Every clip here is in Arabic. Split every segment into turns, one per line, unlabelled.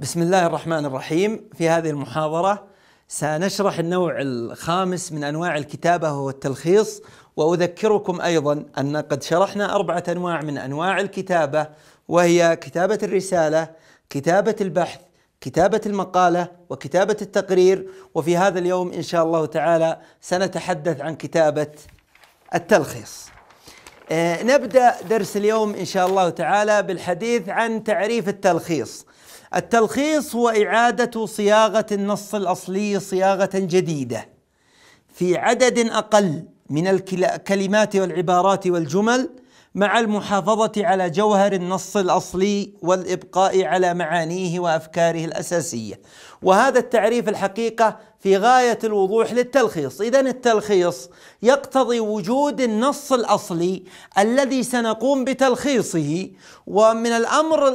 بسم الله الرحمن الرحيم في هذه المحاضرة سنشرح النوع الخامس من أنواع الكتابة وهو التلخيص وأذكركم أيضا أن قد شرحنا أربعة أنواع من أنواع الكتابة وهي كتابة الرسالة كتابة البحث كتابة المقالة وكتابة التقرير وفي هذا اليوم إن شاء الله تعالى سنتحدث عن كتابة التلخيص آه، نبدأ درس اليوم إن شاء الله تعالى بالحديث عن تعريف التلخيص التلخيص هو إعادة صياغة النص الأصلي صياغة جديدة في عدد أقل من الكلمات والعبارات والجمل مع المحافظة على جوهر النص الأصلي والإبقاء على معانيه وأفكاره الأساسية وهذا التعريف الحقيقة في غاية الوضوح للتلخيص إذا التلخيص يقتضي وجود النص الأصلي الذي سنقوم بتلخيصه ومن الأمر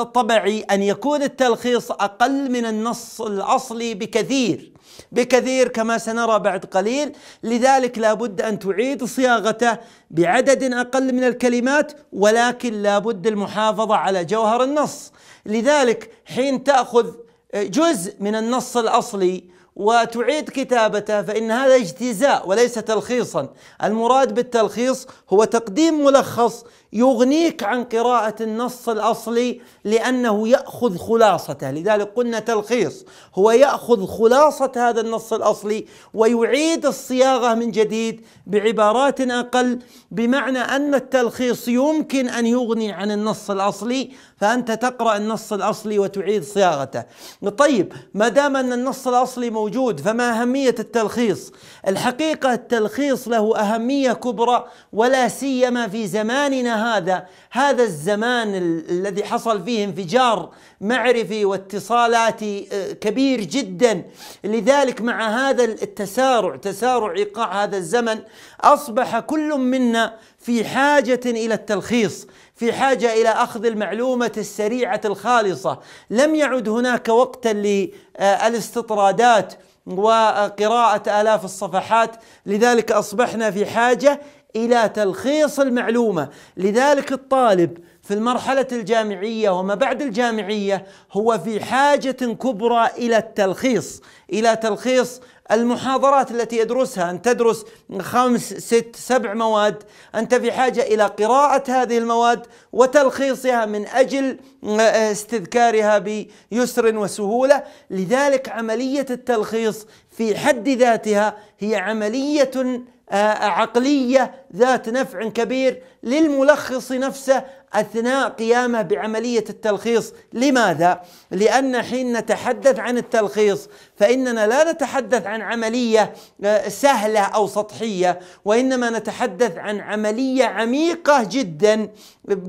الطبيعي أن يكون التلخيص أقل من النص الأصلي بكثير بكثير كما سنرى بعد قليل لذلك لابد أن تعيد صياغته بعدد أقل من الكلمات ولكن لابد المحافظة على جوهر النص لذلك حين تأخذ جزء من النص الأصلي وتعيد كتابته فإن هذا اجتزاء وليس تلخيصا المراد بالتلخيص هو تقديم ملخص يغنيك عن قراءة النص الأصلي لأنه يأخذ خلاصته لذلك قلنا تلخيص هو يأخذ خلاصة هذا النص الأصلي ويعيد الصياغة من جديد بعبارات أقل بمعنى أن التلخيص يمكن أن يغني عن النص الأصلي فأنت تقرأ النص الأصلي وتعيد صياغته طيب ما دام أن النص الأصلي موجود فما أهمية التلخيص الحقيقة التلخيص له أهمية كبرى ولا سيما في زماننا هذا هذا الزمان الذي حصل فيه انفجار معرفي واتصالاتي آه، كبير جدا لذلك مع هذا التسارع تسارع ايقاع هذا الزمن اصبح كل منا في حاجه الى التلخيص في حاجه الى اخذ المعلومه السريعه الخالصه لم يعد هناك وقتا للاستطرادات آه، وقراءة آلاف الصفحات لذلك أصبحنا في حاجة الى تلخيص المعلومه، لذلك الطالب في المرحله الجامعيه وما بعد الجامعيه هو في حاجه كبرى الى التلخيص، الى تلخيص المحاضرات التي يدرسها أن تدرس خمس ست سبع مواد أنت في حاجة إلى قراءة هذه المواد وتلخيصها من أجل آه، استذكارها بيسر وسهولة لذلك عملية التلخيص في حد ذاتها هي عملية آه، عقليه ذات نفع كبير للملخص نفسه اثناء قيامه بعمليه التلخيص، لماذا؟ لان حين نتحدث عن التلخيص فاننا لا نتحدث عن عمليه آه، سهله او سطحيه، وانما نتحدث عن عمليه عميقه جدا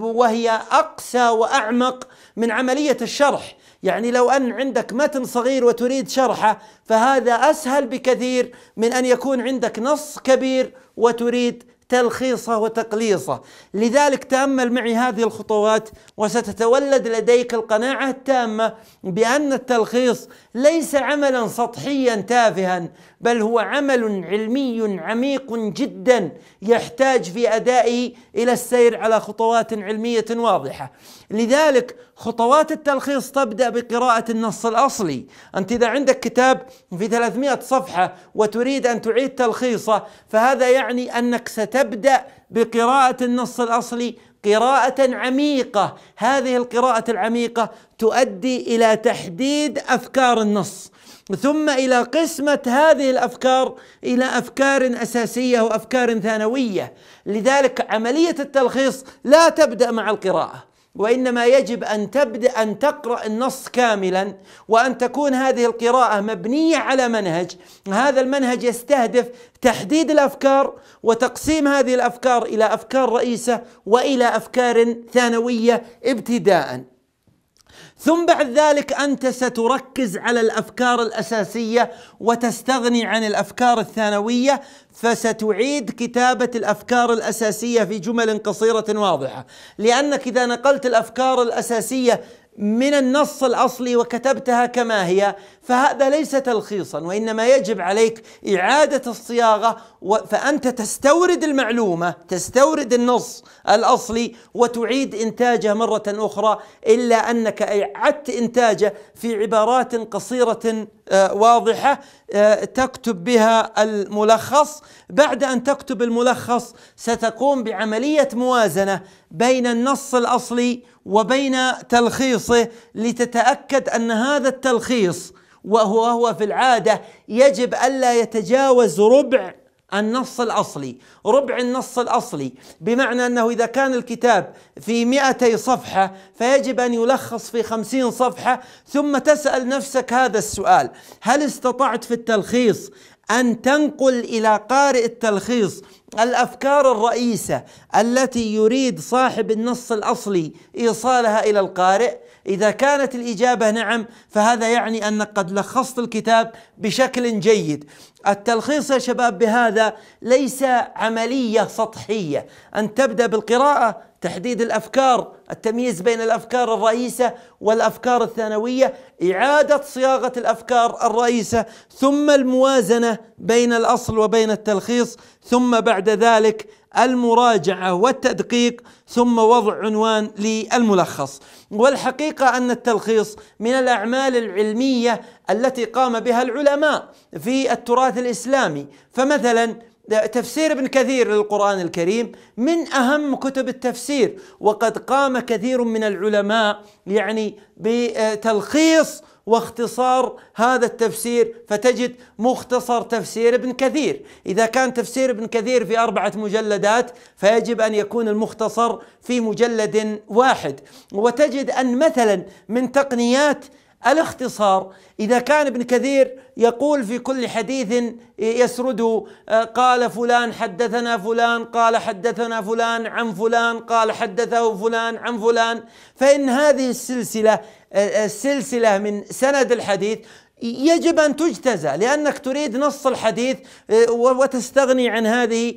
وهي اقسى واعمق من عمليه الشرح. يعني لو ان عندك متن صغير وتريد شرحه فهذا اسهل بكثير من ان يكون عندك نص كبير وتريد تلخيصه وتقليصه لذلك تامل معي هذه الخطوات وستتولد لديك القناعه التامه بان التلخيص ليس عملا سطحيا تافها بل هو عمل علمي عميق جدا يحتاج في ادائه الى السير على خطوات علميه واضحه لذلك خطوات التلخيص تبدأ بقراءة النص الأصلي أنت إذا عندك كتاب في 300 صفحة وتريد أن تعيد تلخيصه فهذا يعني أنك ستبدأ بقراءة النص الأصلي قراءة عميقة هذه القراءة العميقة تؤدي إلى تحديد أفكار النص ثم الى قسمه هذه الافكار الى افكار اساسيه وافكار ثانويه لذلك عمليه التلخيص لا تبدا مع القراءه وإنما يجب أن تبدأ أن تقرأ النص كاملا وأن تكون هذه القراءة مبنية على منهج هذا المنهج يستهدف تحديد الأفكار وتقسيم هذه الأفكار إلى أفكار رئيسة وإلى أفكار ثانوية ابتداءً ثم بعد ذلك انت ستركز على الافكار الاساسيه وتستغني عن الافكار الثانويه فستعيد كتابه الافكار الاساسيه في جمل قصيره واضحه لانك اذا نقلت الافكار الاساسيه من النص الاصلي وكتبتها كما هي فهذا ليس تلخيصا وانما يجب عليك اعاده الصياغه فانت تستورد المعلومه تستورد النص الاصلي وتعيد انتاجه مره اخرى الا انك اعدت انتاجه في عبارات قصيره آه، واضحه آه، تكتب بها الملخص بعد ان تكتب الملخص ستقوم بعمليه موازنه بين النص الاصلي وبين تلخيصه لتتاكد ان هذا التلخيص وهو هو في العاده يجب الا يتجاوز ربع النص الأصلي ربع النص الأصلي بمعنى أنه إذا كان الكتاب في 200 صفحة فيجب أن يلخص في 50 صفحة ثم تسأل نفسك هذا السؤال هل استطعت في التلخيص أن تنقل إلى قارئ التلخيص الافكار الرئيسه التي يريد صاحب النص الاصلي ايصالها الى القارئ اذا كانت الاجابه نعم فهذا يعني انك قد لخصت الكتاب بشكل جيد التلخيص يا شباب بهذا ليس عمليه سطحيه ان تبدا بالقراءه تحديد الافكار التمييز بين الافكار الرئيسه والافكار الثانويه اعاده صياغه الافكار الرئيسه ثم الموازنه بين الاصل وبين التلخيص ثم بعد ذلك المراجعه والتدقيق ثم وضع عنوان للملخص والحقيقه ان التلخيص من الاعمال العلميه التي قام بها العلماء في التراث الاسلامي فمثلا تفسير ابن كثير للقرآن الكريم من أهم كتب التفسير وقد قام كثير من العلماء يعني بتلخيص واختصار هذا التفسير فتجد مختصر تفسير ابن كثير إذا كان تفسير ابن كثير في أربعة مجلدات فيجب أن يكون المختصر في مجلد واحد وتجد أن مثلا من تقنيات الاختصار اذا كان ابن كثير يقول في كل حديث آه، يسرده آه، قال فلان حدثنا فلان قال حدثنا فلان عن فلان قال حدثه فلان عن فلان فان هذه السلسله آه، السلسله من سند الحديث يجب ان تجتزى لانك تريد نص الحديث آه، وتستغني عن هذه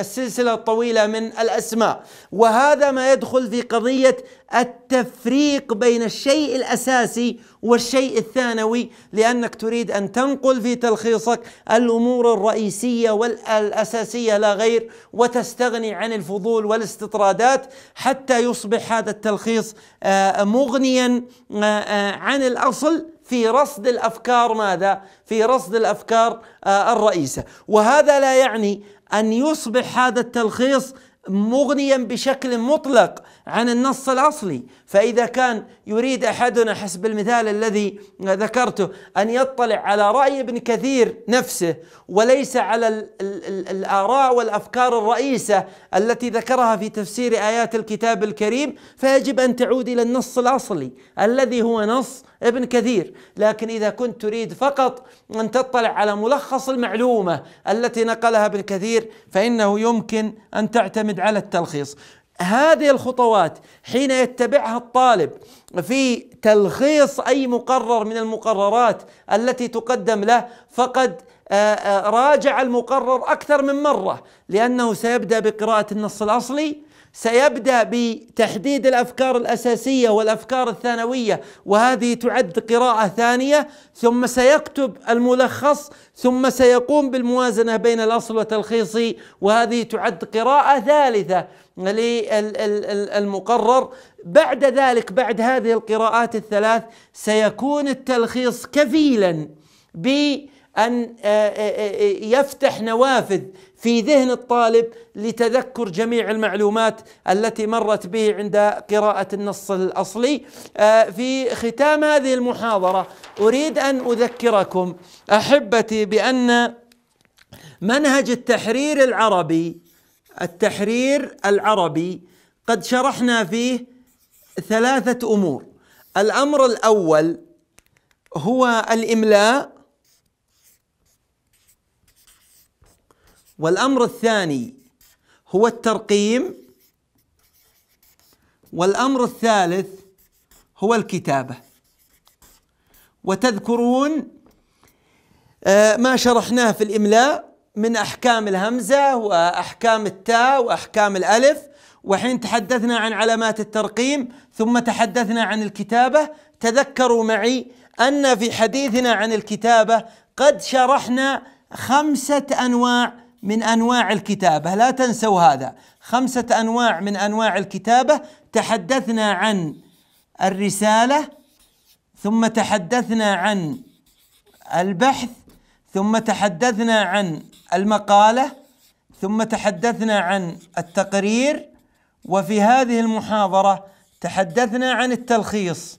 السلسله الطويله من الاسماء وهذا ما يدخل في قضيه التفريق بين الشيء الاساسي والشيء الثانوي لانك تريد ان تنقل في تلخيصك الامور الرئيسيه والاساسيه لا غير وتستغني عن الفضول والاستطرادات حتى يصبح هذا التلخيص آه، مغنيا آه، عن الاصل في رصد الافكار ماذا؟ في رصد الافكار آه، الرئيسه، وهذا لا يعني ان يصبح هذا التلخيص مغنيا بشكل مطلق عن النص الاصلي فإذا كان يريد أحدنا حسب المثال الذي ذكرته أن يطلع على رأي ابن كثير نفسه وليس على الـ الـ الآراء والأفكار الرئيسة التي ذكرها في تفسير آيات الكتاب الكريم فيجب أن تعود إلى النص الأصلي الذي هو نص ابن كثير لكن إذا كنت تريد فقط أن تطلع على ملخص المعلومة التي نقلها ابن كثير فإنه يمكن أن تعتمد على التلخيص هذه الخطوات حين يتبعها الطالب في تلخيص اي مقرر من المقررات التي تقدم له فقد آه، آه، راجع المقرر اكثر من مره لانه سيبدا بقراءه النص الاصلي سيبدا بتحديد الافكار الاساسيه والافكار الثانويه وهذه تعد قراءه ثانيه ثم سيكتب الملخص ثم سيقوم بالموازنه بين الاصل وتلخيصه وهذه تعد قراءه ثالثه للمقرر بعد ذلك بعد هذه القراءات الثلاث سيكون التلخيص كفيلا ب ان آه، آه، آه، يفتح نوافذ في ذهن الطالب لتذكر جميع المعلومات التي مرت به عند قراءه النص الاصلي في ختام هذه المحاضره اريد ان اذكركم احبتي بان منهج التحرير العربي التحرير العربي قد شرحنا فيه ثلاثه امور الامر الاول هو الاملاء والأمر الثاني هو الترقيم والأمر الثالث هو الكتابة وتذكرون آه، ما شرحناه في الإملاء من أحكام الهمزة وأحكام التاء وأحكام الألف وحين تحدثنا عن علامات الترقيم ثم تحدثنا عن الكتابة تذكروا معي أن في حديثنا عن الكتابة قد شرحنا خمسة أنواع من انواع الكتابه لا تنسوا هذا خمسه انواع من انواع الكتابه تحدثنا عن الرساله ثم تحدثنا عن البحث ثم تحدثنا عن المقاله ثم تحدثنا عن التقرير وفي هذه المحاضره تحدثنا عن التلخيص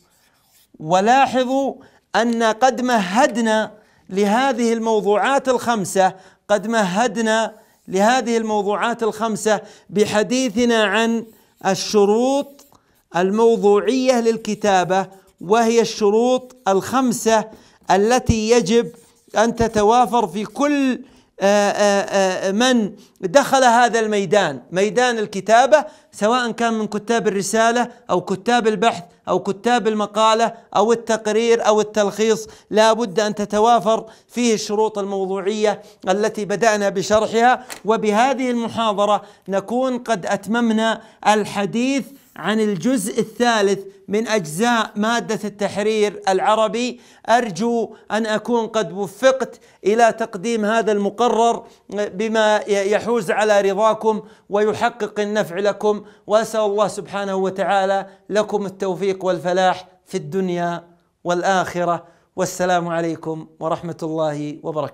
ولاحظوا ان قد مهدنا لهذه الموضوعات الخمسه قد مهدنا لهذه الموضوعات الخمسه بحديثنا عن الشروط الموضوعيه للكتابه وهي الشروط الخمسه التي يجب ان تتوافر في كل آه، آه، آه، من دخل هذا الميدان ميدان الكتابة سواء كان من كتاب الرسالة أو كتاب البحث أو كتاب المقالة أو التقرير أو التلخيص لا بد أن تتوافر فيه الشروط الموضوعية التي بدأنا بشرحها وبهذه المحاضرة نكون قد أتممنا الحديث عن الجزء الثالث من اجزاء ماده التحرير العربي ارجو ان اكون قد وفقت الى تقديم هذا المقرر بما يحوز على رضاكم ويحقق النفع لكم واسال الله سبحانه وتعالى لكم التوفيق والفلاح في الدنيا والاخره والسلام عليكم ورحمه الله وبركاته